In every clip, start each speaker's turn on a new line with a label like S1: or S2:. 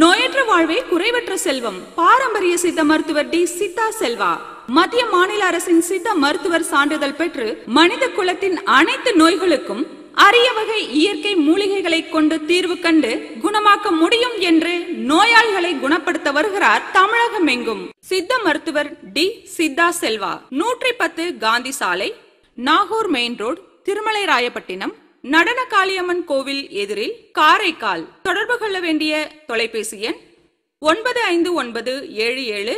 S1: நோயற்ற வாழ்வே குறைவற்ற செல்வம் பாரம்பரிய சித்த மருத்துவர் டி சித்தா செல்வா மத்திய மாநில அரசின் சித்த மருத்துவர் சான்றிதழ் பெற்று மனித குலத்தின் அனைத்து நோய்களுக்கும் அரிய வகை இயற்கை மூலிகைகளை கொண்டு தீர்வு கண்டு குணமாக்க முடியும் என்று நோயாளிகளை குணப்படுத்த வருகிறார் தமிழகம் எங்கும் சித்த மருத்துவர் டி சித்தா செல்வா நூற்றி பத்து காந்தி சாலை நாகூர் மெயின் ரோடு திருமலை ராயப்பட்டினம் நடன காளியம்மன் கோவில் எதிரில் காரைக்கால் தொடர்பு கொள்ள வேண்டிய தொலைபேசி எண் ஒன்பது ஐந்து ஒன்பது ஏழு ஏழு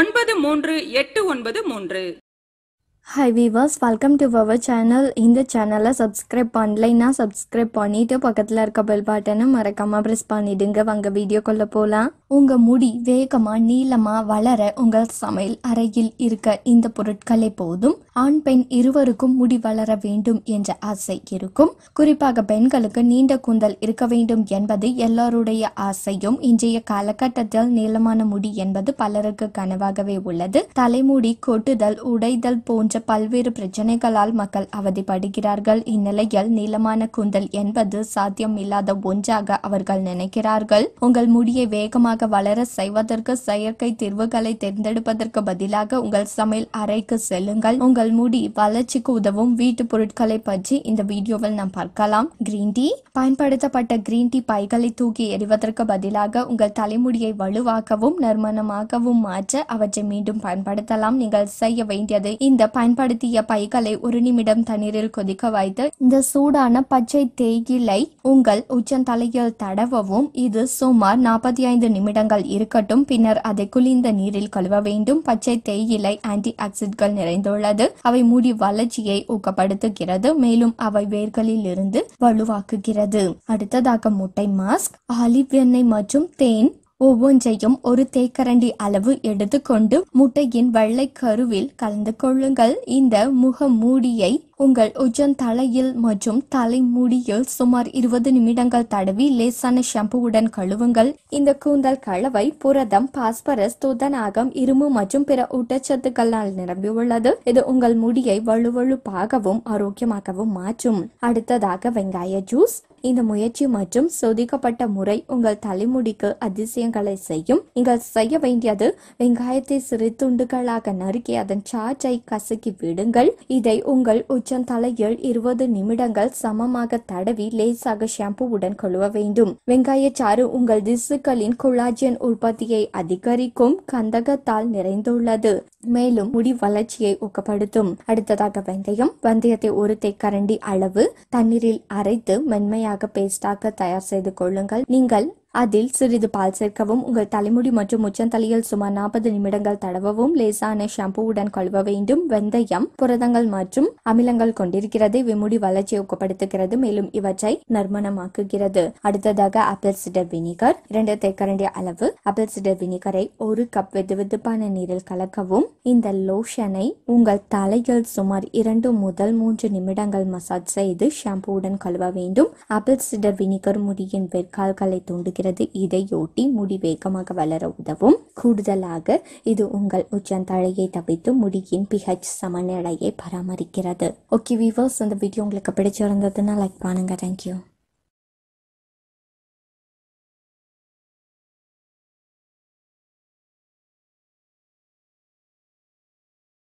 S1: ஒன்பது மூன்று எட்டு ஒன்பது மூன்று
S2: hi viewers welcome to our channel இந்த சேனலை சப்ஸ்கிரைப் பண்ணலைன்னா சப்ஸ்கிரைப் பண்ணிட்டு பக்கத்தில் இருக்க பெல் பட்டனை மறக்காமல் ப்ரெஸ் பண்ணிவிடுங்க வாங்க வீடியோக்குள்ளே போகலாம் உங்கள் முடி வேகமாக நீளமாக வளர உங்கள் சமையல் அறையில் இருக்க இந்த பொருட்களே போதும் ஆண் பெண் இருவருக்கும் முடி வளர வேண்டும் என்ற ஆசை இருக்கும் குறிப்பாக பெண்களுக்கு நீண்ட கூந்தல் இருக்க வேண்டும் என்பது எல்லோருடைய ஆசையும் இன்றைய காலகட்டத்தில் நீளமான முடி என்பது பலருக்கு கனவாகவே உள்ளது தலைமுடி கொட்டுதல் உடைதல் போன்ற போன்ற பல்வேறு பிரச்சனைகளால் மக்கள் அவதிப்படுகிறார்கள் இந்நிலையில் நீளமான கூந்தல் என்பது சாத்தியம் இல்லாத ஒன்றாக அவர்கள் நினைக்கிறார்கள் உங்கள் முடியை வேகமாக வளர செய்வதற்கு செயற்கை தீர்வுகளை தேர்ந்தெடுப்பதற்கு பதிலாக உங்கள் சமையல் அறைக்கு செல்லுங்கள் உங்கள் முடி வளர்ச்சிக்கு உதவும் வீட்டு பொருட்களை பற்றி இந்த வீடியோவில் நாம் பார்க்கலாம் கிரீன் டீ பயன்படுத்தப்பட்ட கிரீன் டீ பைகளை தூக்கி எறிவதற்கு பதிலாக உங்கள் தலைமுடியை வலுவாகவும் நறுமணமாகவும் மாற்ற அவற்றை மீண்டும் பயன்படுத்தலாம் நீங்கள் செய்ய வேண்டியது இந்த பயன்படுத்திய பைகளை ஒரு நிமிடம் தண்ணீரில் கொதிக்க வைத்து இந்த சூடான பச்சை தேயிலை உங்கள் உச்சந்தலையில் தடவவும் இது சுமார் நாற்பத்தி ஐந்து நிமிடங்கள் இருக்கட்டும் பின்னர் அதை குளிர்ந்த நீரில் கழுவ வேண்டும் பச்சை தேயிலை ஆன்டி ஆக்சிட்கள் நிறைந்துள்ளது அவை மூடி வளர்ச்சியை ஊக்கப்படுத்துகிறது மேலும் அவை வேர்களில் இருந்து வலுவாக்குகிறது அடுத்ததாக முட்டை மாஸ்க் ஆலிவ் எண்ணெய் மற்றும் தேன் ஒவ்வொன்றையும் ஒரு தேக்கரண்டி அளவு எடுத்துக்கொண்டு முட்டையின் வெள்ளை கருவில் கலந்து கொள்ளுங்கள் இந்த முக மூடியை உங்கள் உஜன் தலையில் மற்றும் தலைமுடியில் சுமார் இருபது நிமிடங்கள் தடவி லேசான ஷாம்புவுடன் கழுவுங்கள் இந்த கூந்தல் கலவை புரதம் பாஸ்பரஸ் துதநாகம் இரும்பு மற்றும் பிற ஊட்டச்சத்துக்களால் நிரம்பியுள்ளது இது உங்கள் முடியை வலுவழுப்பாகவும் ஆரோக்கியமாகவும் மாற்றும் அடுத்ததாக வெங்காய ஜூஸ் இந்த முயற்சி மற்றும் சொதிக்கப்பட்ட முறை உங்கள் தலைமுடிக்கு அதிசயங்களை செய்யும் நீங்கள் செய்ய வேண்டியது வெங்காயத்தை சிறு துண்டுகளாக நறுக்கி அதன் சார்ஜை கசக்கி விடுங்கள் இதை உங்கள் உச்சந்தலையில் இருபது நிமிடங்கள் சமமாக தடவி லேசாக ஷாம்புவுடன் கழுவ வேண்டும் வெங்காய சாறு உங்கள் திசுக்களின் குழாஜியன் உற்பத்தியை அதிகரிக்கும் கந்தகத்தால் நிறைந்துள்ளது மேலும் முடி வளர்ச்சியை ஊக்கப்படுத்தும் அடுத்ததாக வெந்தயம் வெந்தயத்தை ஒரு தேக்கரண்டி அளவு தண்ணீரில் அரைத்து மென்மையாக முழுமையாக பேஸ்டாக தயார் செய்து கொள்ளுங்கள் நீங்கள் அதில் சிறிது பால் சேர்க்கவும் உங்கள் தலைமுடி மற்றும் உச்சந்தலையில் சுமார் நாற்பது நிமிடங்கள் தடவவும் லேசான ஷாம்புவுடன் கழுவ வேண்டும் வெந்தயம் புரதங்கள் மற்றும் அமிலங்கள் கொண்டிருக்கிறது விமுடி வளர்ச்சியை ஊக்கப்படுத்துகிறது மேலும் இவற்றை நறுமணமாக்குகிறது அடுத்ததாக அப்பிள் சிடர் வினிகர் இரண்டு தேக்கரண்டி அளவு அப்பிள் சிடர் வினிகரை ஒரு கப் வெது வெதுப்பான நீரில் கலக்கவும் இந்த லோஷனை உங்கள் தலையில் சுமார் இரண்டு முதல் மூன்று நிமிடங்கள் மசாஜ் செய்து ஷாம்புவுடன் கழுவ வேண்டும் அப்பிள் சிடர் வினிகர் முடியின் வெற்கால்களை தூண்டுகிறது இருக்கிறது இதையொட்டி முடி வேகமாக வளர உதவும் கூடுதலாக இது உங்கள் உச்சந்தழையை தவிர்த்து முடியின் பிஹெச் சமநிலையை பராமரிக்கிறது ஓகே வியூவர்ஸ் இந்த வீடியோ உங்களுக்கு பிடிச்சிருந்ததுன்னா
S1: லைக் பண்ணுங்கள் தேங்க்யூ